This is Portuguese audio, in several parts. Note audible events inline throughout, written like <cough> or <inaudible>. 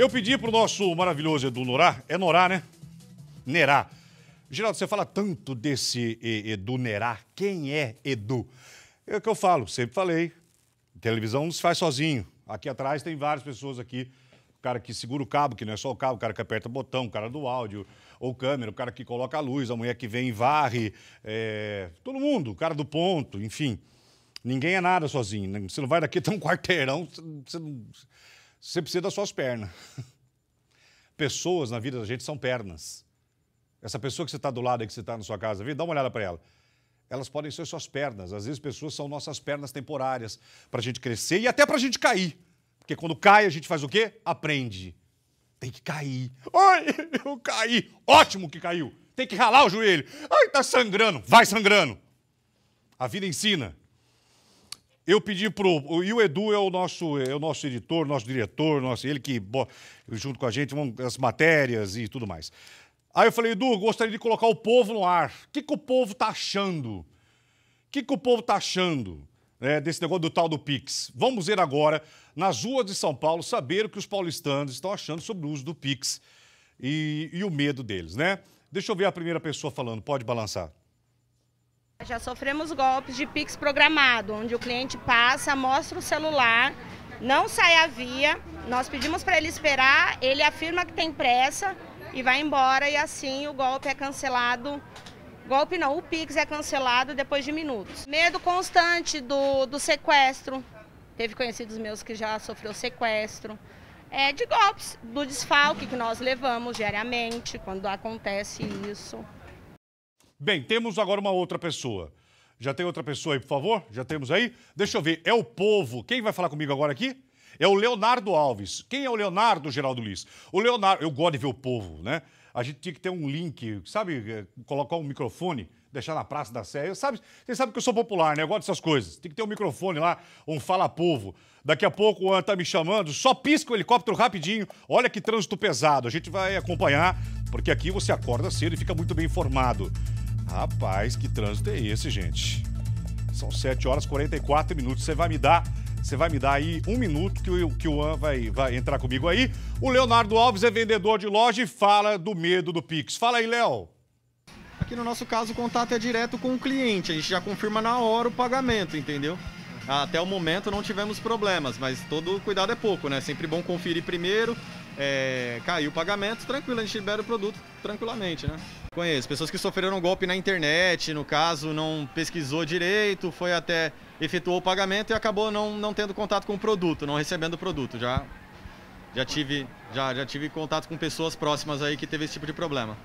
Eu pedi pro nosso maravilhoso Edu Norá, é Norá, né? Nerá. Geraldo, você fala tanto desse Edu Nerá. Quem é Edu? É o que eu falo, sempre falei. Televisão não se faz sozinho. Aqui atrás tem várias pessoas aqui. O cara que segura o cabo, que não é só o cabo, o cara que aperta o botão, o cara do áudio, ou câmera, o cara que coloca a luz, a mulher que vem e varre, é... todo mundo, o cara do ponto, enfim. Ninguém é nada sozinho. Né? Você não vai daqui até um quarteirão, você não você precisa das suas pernas. <laughs> Pessoas na vida da gente são pernas. Essa pessoa que você está do lado e que você está na sua casa, dá uma olhada para ela. Elas podem ser suas pernas. Às vezes, pessoas são nossas pernas temporárias para a gente crescer e até para a gente cair. Porque quando cai, a gente faz o quê? Aprende. Tem que cair. Ai, <laughs> eu caí. Ótimo que caiu. Tem que ralar o joelho. Ai, tá sangrando. Vai sangrando. A vida ensina. Eu pedi pro. E o Edu é o nosso, é o nosso editor, nosso diretor, nosso, ele que, junto com a gente, as matérias e tudo mais. Aí eu falei, Edu, gostaria de colocar o povo no ar. O que, que o povo tá achando? O que, que o povo tá achando né, desse negócio do tal do Pix? Vamos ver agora, nas ruas de São Paulo, saber o que os paulistanos estão achando sobre o uso do Pix e, e o medo deles, né? Deixa eu ver a primeira pessoa falando, pode balançar. Já sofremos golpes de Pix programado, onde o cliente passa, mostra o celular, não sai a via, nós pedimos para ele esperar, ele afirma que tem pressa e vai embora e assim o golpe é cancelado. Golpe não, o Pix é cancelado depois de minutos. Medo constante do, do sequestro. Teve conhecidos meus que já sofreu sequestro. É, de golpes, do desfalque que nós levamos diariamente, quando acontece isso. Bem, temos agora uma outra pessoa. Já tem outra pessoa aí, por favor? Já temos aí? Deixa eu ver. É o povo. Quem vai falar comigo agora aqui? É o Leonardo Alves. Quem é o Leonardo, Geraldo Liz? O Leonardo, eu gosto de ver o povo, né? A gente tinha que ter um link, sabe? É, colocar um microfone, deixar na Praça da Sé. Eu, sabe, você sabe que eu sou popular, né? Eu gosto dessas coisas. Tem que ter um microfone lá, um fala-povo. Daqui a pouco o Ana tá me chamando, só pisca o helicóptero rapidinho. Olha que trânsito pesado. A gente vai acompanhar, porque aqui você acorda cedo e fica muito bem informado. Rapaz, que trânsito é esse, gente? São 7 horas e 44 minutos. Você vai me dar. Você vai me dar aí um minuto que o, que o An vai, vai entrar comigo aí. O Leonardo Alves é vendedor de loja e fala do medo do Pix. Fala aí, Léo. Aqui no nosso caso, o contato é direto com o cliente. A gente já confirma na hora o pagamento, entendeu? Até o momento não tivemos problemas, mas todo cuidado é pouco, né? Sempre bom conferir primeiro, é, caiu o pagamento, tranquilo, a gente libera o produto tranquilamente, né? Conheço pessoas que sofreram um golpe na internet, no caso, não pesquisou direito, foi até efetuou o pagamento e acabou não, não tendo contato com o produto, não recebendo o produto. Já, já, tive, já, já tive contato com pessoas próximas aí que teve esse tipo de problema.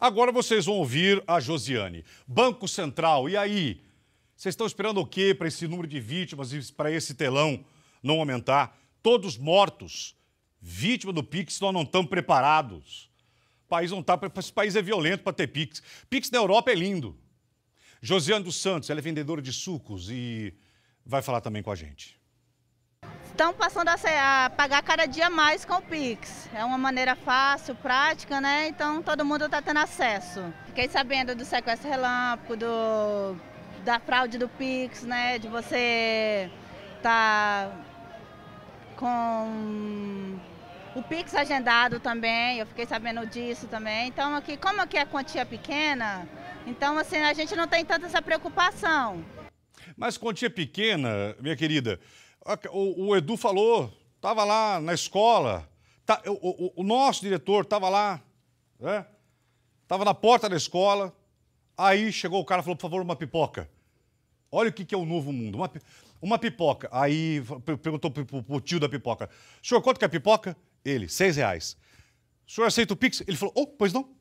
Agora vocês vão ouvir a Josiane. Banco Central, e aí? Vocês estão esperando o quê para esse número de vítimas e para esse telão não aumentar? Todos mortos vítima do Pix, nós não estamos preparados. O país não está. Esse país é violento para ter Pix. Pix na Europa é lindo. Josiane dos Santos, ela é vendedora de sucos e vai falar também com a gente. Estão passando a, a pagar cada dia mais com o Pix. É uma maneira fácil, prática, né? Então todo mundo está tendo acesso. Fiquei sabendo do sequestro relâmpago, do, da fraude do Pix, né? De você estar tá com o Pix agendado também, eu fiquei sabendo disso também. Então aqui, como aqui é quantia pequena, então assim, a gente não tem tanta essa preocupação. Mas quantia pequena, minha querida, o, o Edu falou, estava lá na escola, tá, o, o, o nosso diretor estava lá, né? Estava na porta da escola, aí chegou o cara e falou, por favor, uma pipoca. Olha o que, que é o novo mundo. Uma, uma pipoca. Aí perguntou pro, pro, pro tio da pipoca: senhor, quanto que é a pipoca? Ele, seis reais. O senhor aceita o Pix? Ele falou, oh, pois não.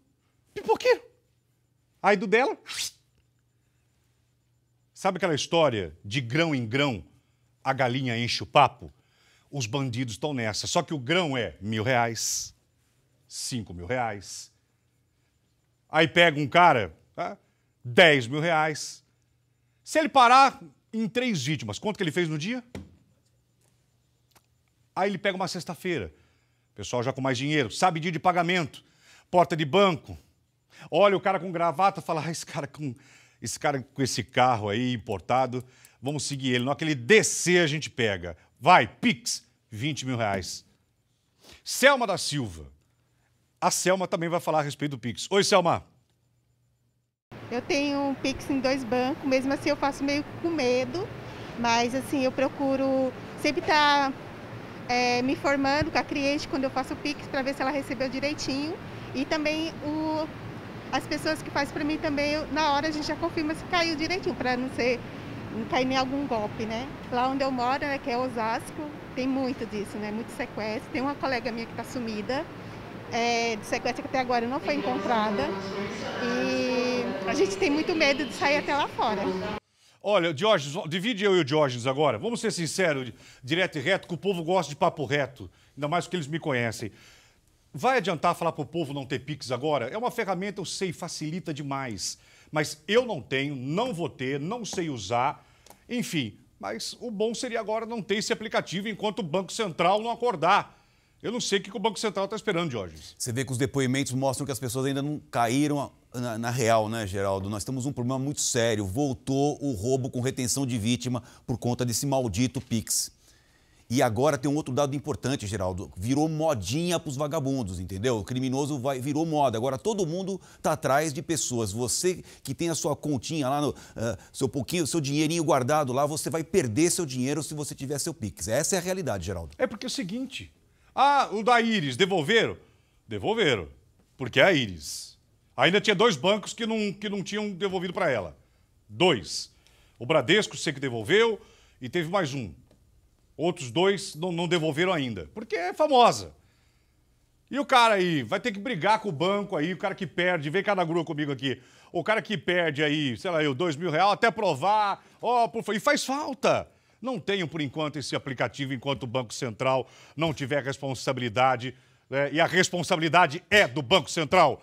Pipoqueiro. Aí do dela. Sabe aquela história de grão em grão, a galinha enche o papo? Os bandidos estão nessa. Só que o grão é mil reais, cinco mil reais. Aí pega um cara, tá? dez mil reais. Se ele parar em três vítimas, quanto que ele fez no dia? Aí ele pega uma sexta-feira. Pessoal já com mais dinheiro, sabe dia de pagamento, porta de banco. Olha o cara com gravata, fala: ah, esse cara com esse cara com esse carro aí importado, vamos seguir ele. não aquele descer, a gente pega. Vai, Pix, 20 mil reais. Selma da Silva. A Selma também vai falar a respeito do Pix. Oi, Selma. Eu tenho um Pix em dois bancos, mesmo assim eu faço meio com medo, mas assim, eu procuro sempre estar. Tá é, me informando com a cliente quando eu faço o Pix para ver se ela recebeu direitinho. E também o, as pessoas que fazem para mim também, eu, na hora a gente já confirma se caiu direitinho, para não ser não cair em algum golpe, né? Lá onde eu moro, né, que é Osasco, tem muito disso, né? Muito sequestro. Tem uma colega minha que está sumida é, de sequestro que até agora não foi encontrada. E a gente tem muito medo de sair até lá fora. Olha, Diógenes, divide eu e o Diógenes agora. Vamos ser sinceros, direto e reto, que o povo gosta de papo reto, ainda mais porque eles me conhecem. Vai adiantar falar para o povo não ter Pix agora? É uma ferramenta, eu sei, facilita demais. Mas eu não tenho, não vou ter, não sei usar. Enfim, mas o bom seria agora não ter esse aplicativo enquanto o Banco Central não acordar. Eu não sei o que o Banco Central está esperando, Jorge. Você vê que os depoimentos mostram que as pessoas ainda não caíram na, na, real, né, Geraldo? Nós temos um problema muito sério. Voltou o roubo com retenção de vítima por conta desse maldito Pix. E agora tem um outro dado importante, Geraldo. Virou modinha para os vagabundos, entendeu? O criminoso vai, virou moda. Agora todo mundo está atrás de pessoas. Você que tem a sua continha lá, no, uh, seu pouquinho, seu dinheirinho guardado lá, você vai perder seu dinheiro se você tiver seu Pix. Essa é a realidade, Geraldo. É porque é o seguinte. Ah, o da Iris, devolveram? Devolveram. Porque é a Iris. Ainda tinha dois bancos que não, que não tinham devolvido para ela. Dois. O Bradesco, sei que devolveu, e teve mais um. Outros dois não, não devolveram ainda, porque é famosa. E o cara aí vai ter que brigar com o banco aí, o cara que perde, vem cá na grua comigo aqui. O cara que perde aí, sei lá, eu, dois mil reais, até provar, ó, oh, por favor, e faz falta. Não tenho, por enquanto, esse aplicativo enquanto o Banco Central não tiver responsabilidade, né? e a responsabilidade é do Banco Central.